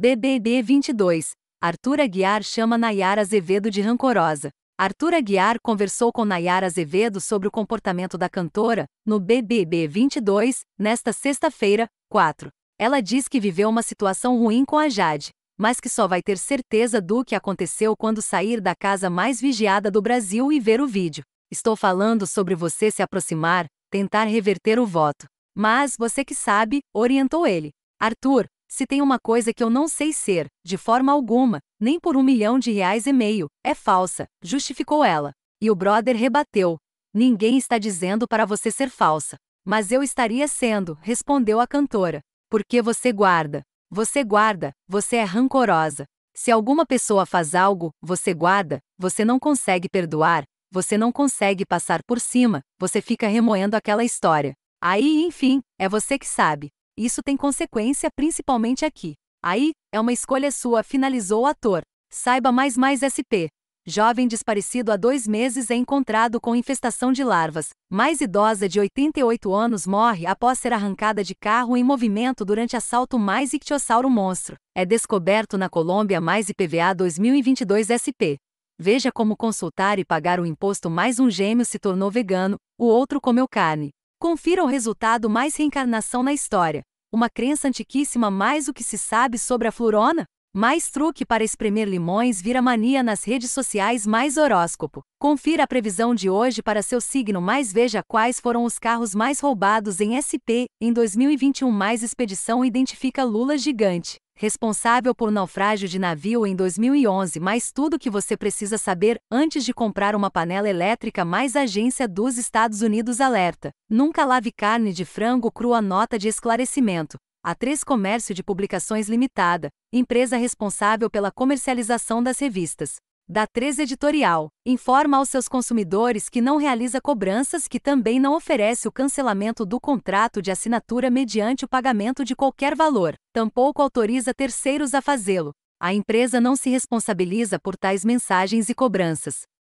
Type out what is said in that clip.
BBB 22. Arthur Aguiar chama Nayara Azevedo de rancorosa. Arthur Aguiar conversou com Nayara Azevedo sobre o comportamento da cantora no BBB 22, nesta sexta-feira, 4. Ela diz que viveu uma situação ruim com a Jade, mas que só vai ter certeza do que aconteceu quando sair da casa mais vigiada do Brasil e ver o vídeo. Estou falando sobre você se aproximar, tentar reverter o voto. Mas você que sabe, orientou ele. Arthur, se tem uma coisa que eu não sei ser, de forma alguma, nem por um milhão de reais e meio, é falsa, justificou ela. E o brother rebateu. Ninguém está dizendo para você ser falsa. Mas eu estaria sendo, respondeu a cantora. Porque você guarda. Você guarda, você é rancorosa. Se alguma pessoa faz algo, você guarda, você não consegue perdoar, você não consegue passar por cima, você fica remoendo aquela história. Aí, enfim, é você que sabe. Isso tem consequência principalmente aqui. Aí, é uma escolha sua, finalizou o ator. Saiba mais mais SP. Jovem desaparecido há dois meses é encontrado com infestação de larvas. Mais idosa de 88 anos morre após ser arrancada de carro em movimento durante assalto mais ictiosauro monstro. É descoberto na Colômbia mais IPVA 2022 SP. Veja como consultar e pagar o imposto mais um gêmeo se tornou vegano, o outro comeu carne. Confira o resultado mais reencarnação na história. Uma crença antiquíssima mais o que se sabe sobre a florona? Mais truque para espremer limões vira mania nas redes sociais mais horóscopo. Confira a previsão de hoje para seu signo mais veja quais foram os carros mais roubados em SP em 2021 mais expedição identifica Lula gigante responsável por naufrágio de navio em 2011, mais tudo que você precisa saber antes de comprar uma panela elétrica, mais agência dos Estados Unidos alerta. Nunca lave carne de frango crua nota de esclarecimento. A3 Comércio de Publicações Limitada, empresa responsável pela comercialização das revistas da 3 Editorial, informa aos seus consumidores que não realiza cobranças que também não oferece o cancelamento do contrato de assinatura mediante o pagamento de qualquer valor, tampouco autoriza terceiros a fazê-lo. A empresa não se responsabiliza por tais mensagens e cobranças.